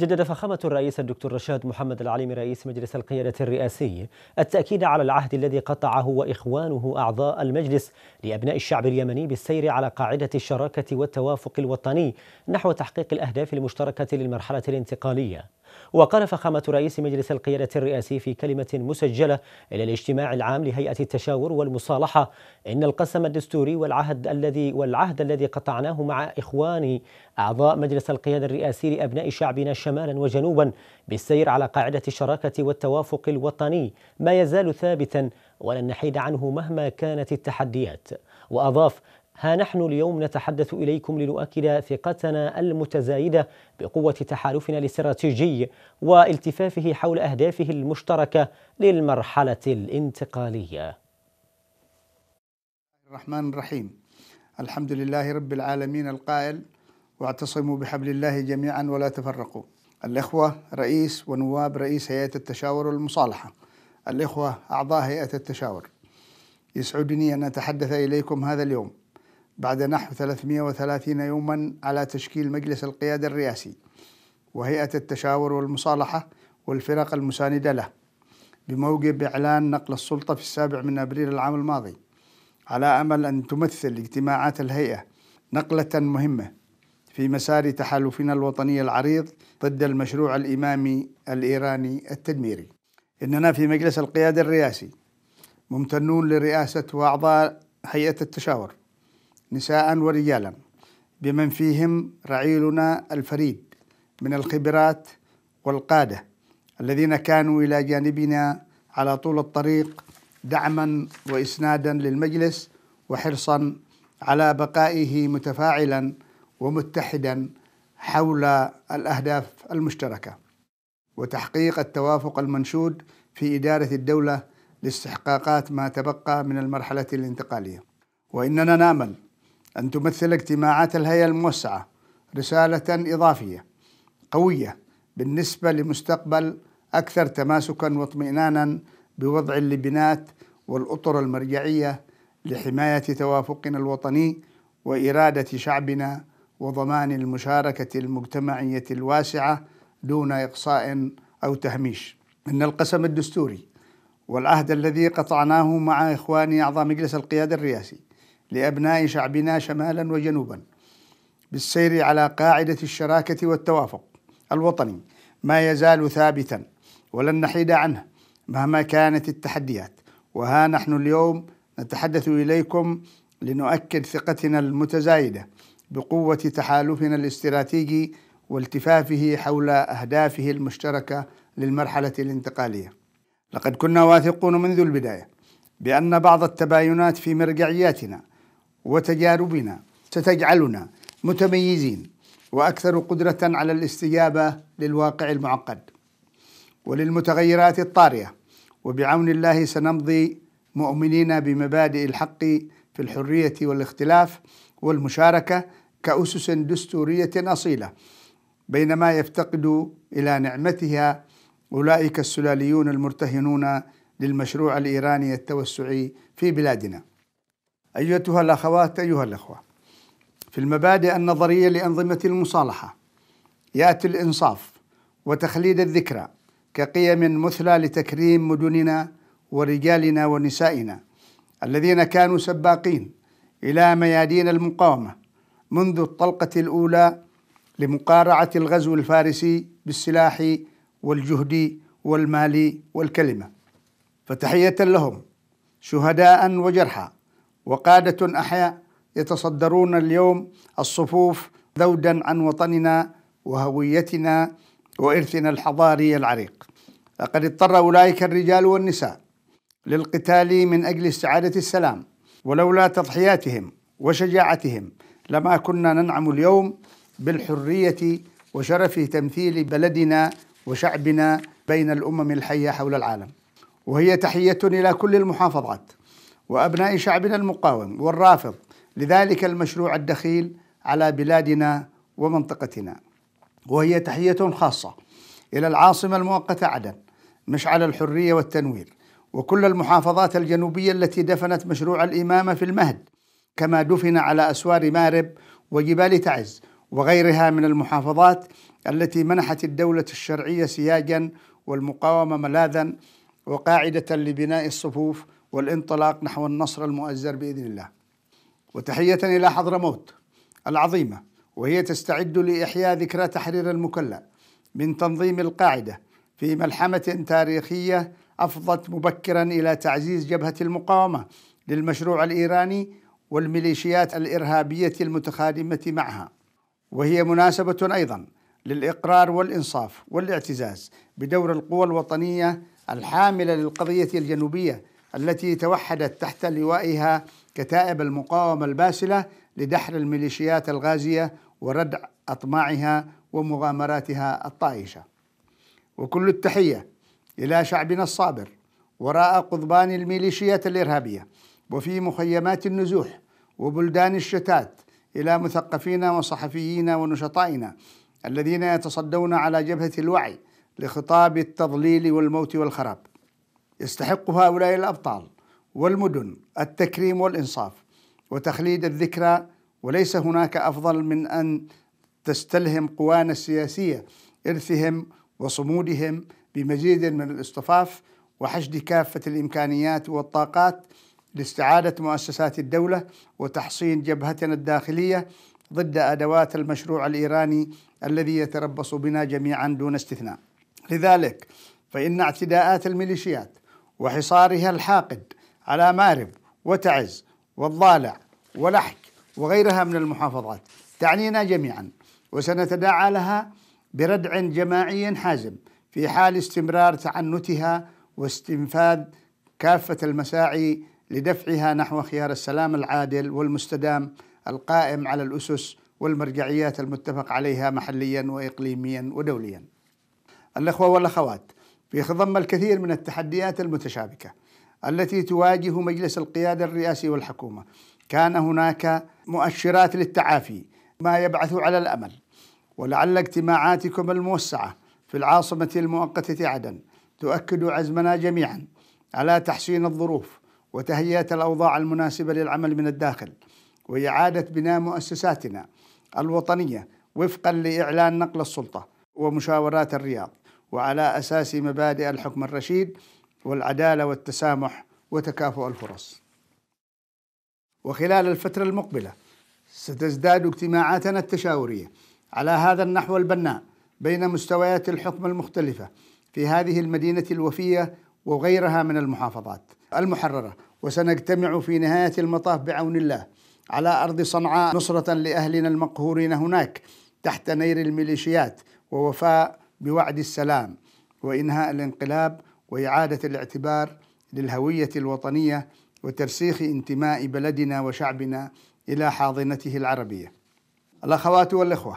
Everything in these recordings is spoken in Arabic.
جدد فخامة الرئيس الدكتور رشاد محمد العليمي رئيس مجلس القيادة الرئاسي التأكيد على العهد الذي قطعه وإخوانه أعضاء المجلس لأبناء الشعب اليمني بالسير على قاعدة الشراكة والتوافق الوطني نحو تحقيق الأهداف المشتركة للمرحلة الانتقالية وقال فخامة رئيس مجلس القيادة الرئاسي في كلمة مسجلة إلى الاجتماع العام لهيئة التشاور والمصالحة إن القسم الدستوري والعهد الذي والعهد الذي قطعناه مع إخواني أعضاء مجلس القيادة الرئاسي لأبناء شعبنا شمالا وجنوبا بالسير على قاعدة الشراكة والتوافق الوطني ما يزال ثابتا ولن نحيد عنه مهما كانت التحديات وأضاف ها نحن اليوم نتحدث إليكم لنؤكد ثقتنا المتزايدة بقوة تحالفنا الاستراتيجي والتفافه حول أهدافه المشتركة للمرحلة الانتقالية. الرحمن الرحيم الحمد لله رب العالمين القائل واعتصموا بحبل الله جميعا ولا تفرقوا الإخوة رئيس ونواب رئيس هيئة التشاور والمصالحة الإخوة أعضاء هيئة التشاور يسعدني أن أتحدث إليكم هذا اليوم بعد نحو 330 يوما على تشكيل مجلس القيادة الرئاسي وهيئة التشاور والمصالحة والفرق المساندة له بموجب إعلان نقل السلطة في السابع من أبريل العام الماضي على أمل أن تمثل اجتماعات الهيئة نقلة مهمة في مسار تحالفنا الوطني العريض ضد المشروع الإمامي الإيراني التدميري إننا في مجلس القيادة الرئاسي ممتنون لرئاسة وأعضاء هيئة التشاور نساء ورجالا بمن فيهم رعيلنا الفريد من الخبرات والقاده الذين كانوا الى جانبنا على طول الطريق دعما واسنادا للمجلس وحرصا على بقائه متفاعلا ومتحدا حول الاهداف المشتركه وتحقيق التوافق المنشود في اداره الدوله لاستحقاقات ما تبقى من المرحله الانتقاليه واننا نامل أن تمثل اجتماعات الهيئة الموسعة رسالة إضافية قوية بالنسبة لمستقبل أكثر تماسكا واطمئنانا بوضع اللبنات والأطر المرجعية لحماية توافقنا الوطني وإرادة شعبنا وضمان المشاركة المجتمعية الواسعة دون إقصاء أو تهميش إن القسم الدستوري والعهد الذي قطعناه مع إخواني أعضاء مجلس القيادة الرئاسي لأبناء شعبنا شمالا وجنوبا بالسير على قاعدة الشراكة والتوافق الوطني ما يزال ثابتا ولن نحيد عنه مهما كانت التحديات وها نحن اليوم نتحدث إليكم لنؤكد ثقتنا المتزايدة بقوة تحالفنا الاستراتيجي والتفافه حول أهدافه المشتركة للمرحلة الانتقالية لقد كنا واثقون منذ البداية بأن بعض التباينات في مرجعياتنا وتجاربنا ستجعلنا متميزين واكثر قدره على الاستجابه للواقع المعقد وللمتغيرات الطارئه وبعون الله سنمضي مؤمنين بمبادئ الحق في الحريه والاختلاف والمشاركه كاسس دستوريه اصيله بينما يفتقد الى نعمتها اولئك السلاليون المرتهنون للمشروع الايراني التوسعي في بلادنا أيتها الأخوات أيها الأخوة في المبادئ النظرية لأنظمة المصالحة يأتي الإنصاف وتخليد الذكرى كقيم مثلى لتكريم مدننا ورجالنا ونسائنا الذين كانوا سباقين إلى ميادين المقاومة منذ الطلقة الأولى لمقارعة الغزو الفارسي بالسلاح والجهد والمال والكلمة فتحية لهم شهداء وجرحى وقادة أحياء يتصدرون اليوم الصفوف ذودا عن وطننا وهويتنا وإرثنا الحضاري العريق لقد اضطر أولئك الرجال والنساء للقتال من أجل استعادة السلام ولولا تضحياتهم وشجاعتهم لما كنا ننعم اليوم بالحرية وشرف تمثيل بلدنا وشعبنا بين الأمم الحية حول العالم وهي تحية إلى كل المحافظات وأبناء شعبنا المقاوم والرافض لذلك المشروع الدخيل على بلادنا ومنطقتنا وهي تحية خاصة إلى العاصمة المؤقتة عدن مشعل الحرية والتنوير وكل المحافظات الجنوبية التي دفنت مشروع الإمامة في المهد كما دفن على أسوار مارب وجبال تعز وغيرها من المحافظات التي منحت الدولة الشرعية سياجا والمقاومة ملاذا وقاعدة لبناء الصفوف والانطلاق نحو النصر المؤزر باذن الله. وتحيه الى حضرموت العظيمه وهي تستعد لاحياء ذكرى تحرير المكلا من تنظيم القاعده في ملحمه تاريخيه افضت مبكرا الى تعزيز جبهه المقاومه للمشروع الايراني والميليشيات الارهابيه المتخادمه معها. وهي مناسبه ايضا للاقرار والانصاف والاعتزاز بدور القوى الوطنيه الحامله للقضيه الجنوبيه التي توحدت تحت لوائها كتائب المقاومة الباسلة لدحر الميليشيات الغازية وردع أطماعها ومغامراتها الطائشة وكل التحية إلى شعبنا الصابر وراء قضبان الميليشيات الإرهابية وفي مخيمات النزوح وبلدان الشتات إلى مثقفينا وصحفيين ونشطائنا الذين يتصدون على جبهة الوعي لخطاب التضليل والموت والخراب يستحق هؤلاء الأبطال والمدن التكريم والإنصاف وتخليد الذكرى وليس هناك أفضل من أن تستلهم قوانا السياسية إرثهم وصمودهم بمزيد من الاصطفاف وحشد كافة الإمكانيات والطاقات لاستعادة مؤسسات الدولة وتحصين جبهتنا الداخلية ضد أدوات المشروع الإيراني الذي يتربص بنا جميعا دون استثناء لذلك فإن اعتداءات الميليشيات وحصارها الحاقد على مارب وتعز والضالع ولحك وغيرها من المحافظات تعنينا جميعا وسنتداعى لها بردع جماعي حازم في حال استمرار تعنتها واستنفاذ كافه المساعي لدفعها نحو خيار السلام العادل والمستدام القائم على الاسس والمرجعيات المتفق عليها محليا واقليميا ودوليا. الاخوه والاخوات في خضم الكثير من التحديات المتشابكه التي تواجه مجلس القياده الرئاسي والحكومه كان هناك مؤشرات للتعافي ما يبعث على الامل ولعل اجتماعاتكم الموسعه في العاصمه المؤقته عدن تؤكد عزمنا جميعا على تحسين الظروف وتهيئه الاوضاع المناسبه للعمل من الداخل واعاده بناء مؤسساتنا الوطنيه وفقا لاعلان نقل السلطه ومشاورات الرياض وعلى اساس مبادئ الحكم الرشيد والعداله والتسامح وتكافؤ الفرص. وخلال الفتره المقبله ستزداد اجتماعاتنا التشاوريه على هذا النحو البناء بين مستويات الحكم المختلفه في هذه المدينه الوفيه وغيرها من المحافظات المحرره وسنجتمع في نهايه المطاف بعون الله على ارض صنعاء نصره لاهلنا المقهورين هناك تحت نير الميليشيات ووفاء بوعد السلام وانهاء الانقلاب واعاده الاعتبار للهويه الوطنيه وترسيخ انتماء بلدنا وشعبنا الى حاضنته العربيه. الاخوات والاخوه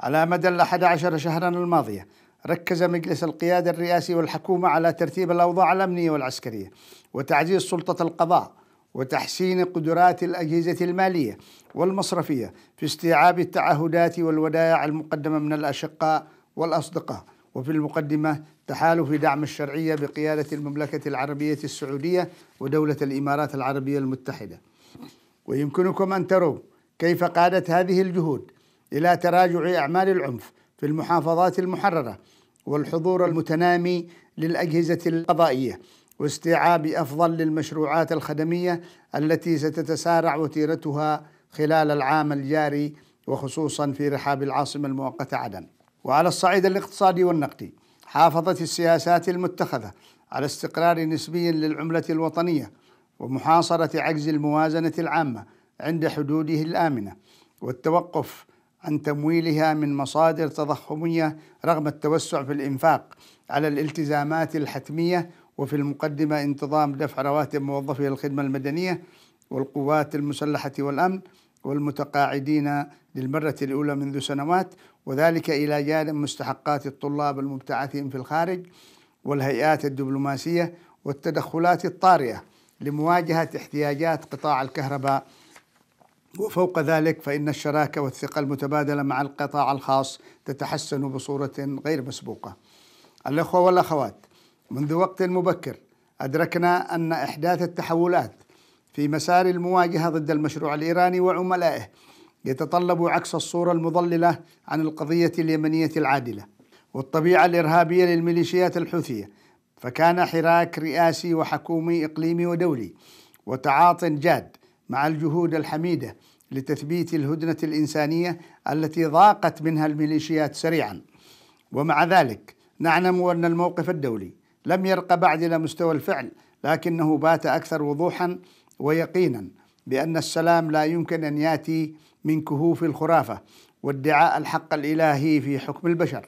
على مدى الأحد عشر شهرا الماضيه ركز مجلس القياده الرئاسي والحكومه على ترتيب الاوضاع الامنيه والعسكريه وتعزيز سلطه القضاء وتحسين قدرات الاجهزه الماليه والمصرفيه في استيعاب التعهدات والودائع المقدمه من الاشقاء والأصدقاء وفي المقدمة تحالف دعم الشرعية بقيادة المملكة العربية السعودية ودولة الإمارات العربية المتحدة ويمكنكم أن تروا كيف قادت هذه الجهود إلى تراجع أعمال العنف في المحافظات المحررة والحضور المتنامي للأجهزة القضائية واستيعاب أفضل للمشروعات الخدمية التي ستتسارع وتيرتها خلال العام الجاري وخصوصا في رحاب العاصمة المؤقتة عدن وعلى الصعيد الاقتصادي والنقدي حافظت السياسات المتخذة على استقرار نسبي للعملة الوطنية ومحاصرة عجز الموازنة العامة عند حدوده الآمنة والتوقف عن تمويلها من مصادر تضخمية رغم التوسع في الإنفاق على الالتزامات الحتمية وفي المقدمة انتظام دفع رواتب موظفي الخدمة المدنية والقوات المسلحة والأمن والمتقاعدين للمرة الأولى منذ سنوات وذلك إلى جانب مستحقات الطلاب المبتعثين في الخارج والهيئات الدبلوماسية والتدخلات الطارئة لمواجهة احتياجات قطاع الكهرباء وفوق ذلك فإن الشراكة والثقة المتبادلة مع القطاع الخاص تتحسن بصورة غير مسبوقة الأخوة والأخوات منذ وقت مبكر أدركنا أن إحداث التحولات في مسار المواجهة ضد المشروع الإيراني وعملائه يتطلب عكس الصورة المضللة عن القضية اليمنية العادلة والطبيعة الإرهابية للميليشيات الحوثية فكان حراك رئاسي وحكومي إقليمي ودولي وتعاط جاد مع الجهود الحميدة لتثبيت الهدنة الإنسانية التي ضاقت منها الميليشيات سريعا ومع ذلك نعلم أن الموقف الدولي لم يرق بعد إلى مستوى الفعل لكنه بات أكثر وضوحا ويقينا بأن السلام لا يمكن أن يأتي من كهوف الخرافه وادعاء الحق الالهي في حكم البشر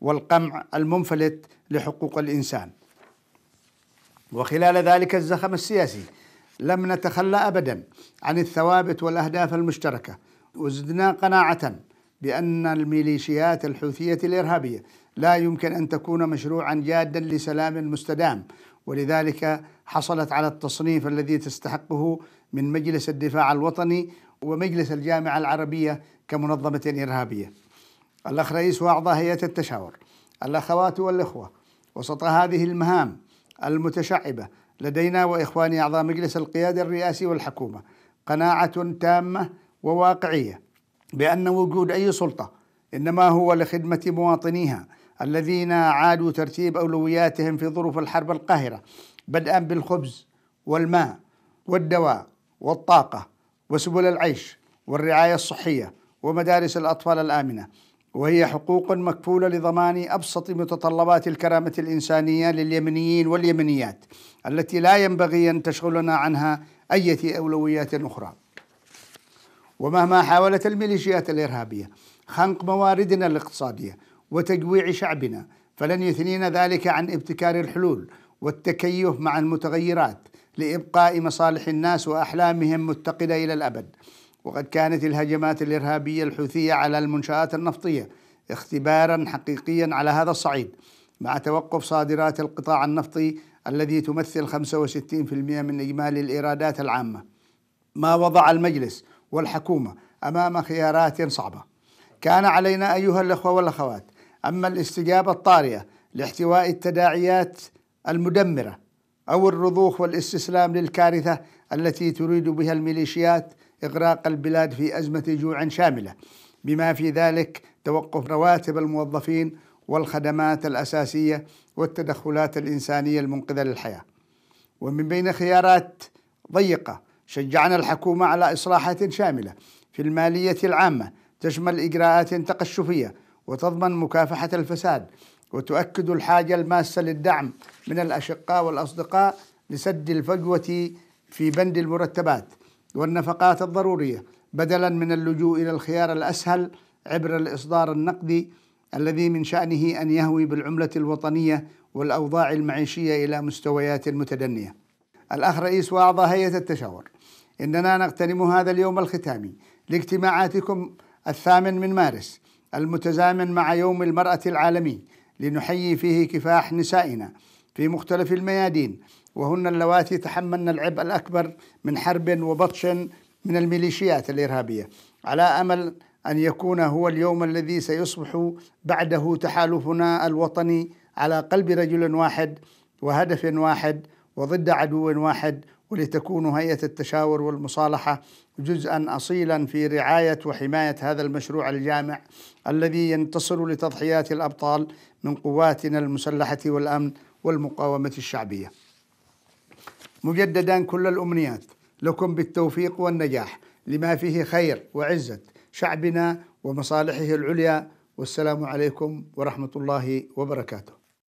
والقمع المنفلت لحقوق الانسان. وخلال ذلك الزخم السياسي لم نتخلى ابدا عن الثوابت والاهداف المشتركه وزدنا قناعه بان الميليشيات الحوثيه الارهابيه لا يمكن ان تكون مشروعا جادا لسلام مستدام ولذلك حصلت على التصنيف الذي تستحقه من مجلس الدفاع الوطني ومجلس الجامعة العربية كمنظمة إرهابية الأخ رئيس وأعضاء هيئة التشاور الأخوات والإخوة وسط هذه المهام المتشعبة لدينا وإخواني أعضاء مجلس القيادة الرئاسي والحكومة قناعة تامة وواقعية بأن وجود أي سلطة إنما هو لخدمة مواطنيها الذين عادوا ترتيب أولوياتهم في ظروف الحرب القاهرة بدءا بالخبز والماء والدواء والطاقة وسبل العيش والرعاية الصحية ومدارس الأطفال الآمنة وهي حقوق مكفولة لضمان أبسط متطلبات الكرامة الإنسانية لليمنيين واليمنيات التي لا ينبغي أن تشغلنا عنها أي أولويات أخرى ومهما حاولت الميليشيات الإرهابية خنق مواردنا الاقتصادية وتجويع شعبنا فلن يثنينا ذلك عن ابتكار الحلول والتكيف مع المتغيرات لإبقاء مصالح الناس وأحلامهم متقدة إلى الأبد وقد كانت الهجمات الإرهابية الحوثية على المنشآت النفطية اختبارا حقيقيا على هذا الصعيد مع توقف صادرات القطاع النفطي الذي تمثل 65% من إجمالي الإيرادات العامة ما وضع المجلس والحكومة أمام خيارات صعبة كان علينا أيها الأخوة والأخوات أما الاستجابة الطارئة لاحتواء التداعيات المدمرة أو الرضوخ والاستسلام للكارثة التي تريد بها الميليشيات إغراق البلاد في أزمة جوع شاملة بما في ذلك توقف رواتب الموظفين والخدمات الأساسية والتدخلات الإنسانية المنقذة للحياة ومن بين خيارات ضيقة شجعنا الحكومة على إصلاحات شاملة في المالية العامة تشمل إجراءات تقشفية وتضمن مكافحة الفساد وتؤكد الحاجة الماسة للدعم من الأشقاء والأصدقاء لسد الفجوة في بند المرتبات والنفقات الضرورية بدلا من اللجوء إلى الخيار الأسهل عبر الإصدار النقدي الذي من شأنه أن يهوي بالعملة الوطنية والأوضاع المعيشية إلى مستويات متدنية الأخ رئيس وأعضاء هيئة التشاور إننا نغتنم هذا اليوم الختامي لاجتماعاتكم الثامن من مارس المتزامن مع يوم المرأة العالمي لنحيي فيه كفاح نسائنا في مختلف الميادين وهن اللواتي تحملن العبء الأكبر من حرب وبطش من الميليشيات الإرهابية على أمل أن يكون هو اليوم الذي سيصبح بعده تحالفنا الوطني على قلب رجل واحد وهدف واحد وضد عدو واحد ولتكون هيئة التشاور والمصالحة جزءا أصيلا في رعاية وحماية هذا المشروع الجامع الذي ينتصر لتضحيات الأبطال من قواتنا المسلحة والأمن والمقاومة الشعبية مجددا كل الأمنيات لكم بالتوفيق والنجاح لما فيه خير وعزة شعبنا ومصالحه العليا والسلام عليكم ورحمة الله وبركاته